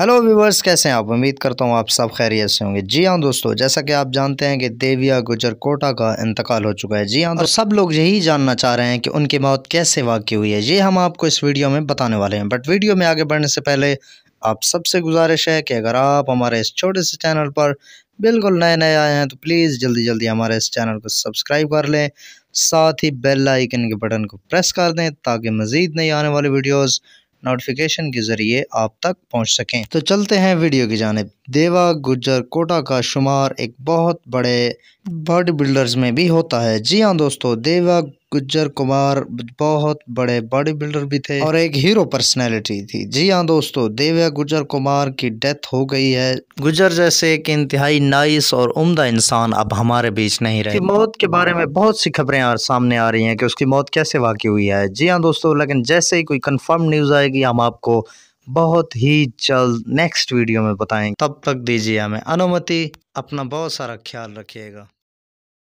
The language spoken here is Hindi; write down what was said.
हेलो व्यूवर्स कैसे हैं आप उम्मीद करता हूँ आप सब खैरियत से होंगे जी हाँ दोस्तों जैसा कि आप जानते हैं कि देविया गुजर कोटा का इंतकाल हो चुका है जी हाँ और तो सब लोग यही जानना चाह रहे हैं कि उनकी मौत कैसे वाकई हुई है ये हम आपको इस वीडियो में बताने वाले हैं बट वीडियो में आगे बढ़ने से पहले आप सबसे गुजारिश है कि अगर आप हमारे इस छोटे से चैनल पर बिल्कुल नए नए आए हैं तो प्लीज़ जल्दी जल्दी हमारे इस चैनल को सब्सक्राइब कर लें साथ ही बेल आइकन के बटन को प्रेस कर दें ताकि मज़ीद नई आने वाली वीडियोज़ नोटिफिकेशन के ज़रिए आप तक पहुंच सकें तो चलते हैं वीडियो की जानब देवा गुजर कोटा का शुमार एक बहुत बड़े बॉडी बिल्डर्स में भी होता है जी हाँ दोस्तों देवा गुज्जर कुमार बहुत बड़े बॉडी बिल्डर भी थे और एक हीरो पर्सनैलिटी थी जी हाँ दोस्तों देव्या गुज्जर कुमार की डेथ हो गई है गुज्जर जैसे एक इंतहाई नाइस और उम्दा इंसान अब हमारे बीच नहीं रहे मौत के बारे में बहुत सी खबरें सामने आ रही है की उसकी मौत कैसे वाकई हुई है जी हाँ दोस्तों लेकिन जैसे ही कोई कन्फर्म न्यूज़ आएगी हम आपको बहुत ही जल्द नेक्स्ट वीडियो में बताएंगे तब तक दीजिए हमें अनुमति अपना बहुत सारा ख्याल रखिएगा